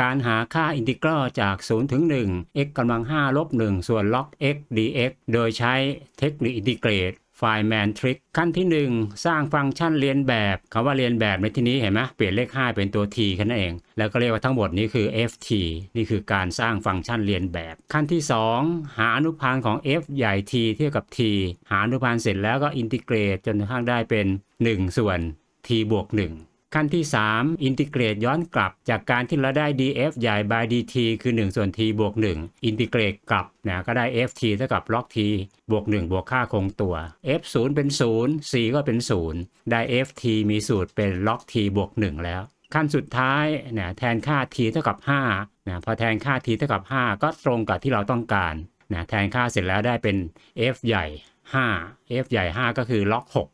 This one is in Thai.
การหาค่าอินทิกรัลจาก 0 ถึง 1 x กำลัง 5 ลบ 1 ส่วนล็อก x dx โดยใช้เทคนิคอินทิเกรตไฟายแมนทริกขั้นที่ 1 สร้างฟังก์ชันเรียนแบบคำว่าเรียนแบบในที่นี้เห็นไหมเปลี่ยนเลข 5 เป็นตัว t แันนั่นเอง แล้วก็เรียกว่าทั้งหมดนี้คือ ft นี่คือการสร้างฟังก์ชันเรียนแบบ ขั้นที่ 2 หาอนุพันธ์ของ f ใหญ่ t เทียบกับ t หาอนุพันธ์เสร็จแล้วก็อินทิเกรตจนกระทั่งได้เป็น1ส่วน t บวก1ขั้นที่ 3 อินทิเกรตย้อนกลับจากการที่เราได้ df ใหญ่ by dt คือ 1 ส่วน t บวก1อินทิเกรตกลับนะก็ได้ ft เท่ากับล็อก t บวก 1 บวกค่าคงตัว f 0 เป็น0 c ก็เป็น 0 ได้ ft มีสูตรเป็นล็อก t บวก 1 แล้ว ขั้นสุดท้ายนะแทนค่า t เท่ากับ5นะพอแทนค่า t เท่ากับ 5 ก็ตรงกับที่เราต้องการนะแทนค่าเสร็จแล้วได้เป็น f ใหญ่ 5 f ใหญ่ 5 ก็คือล็อก6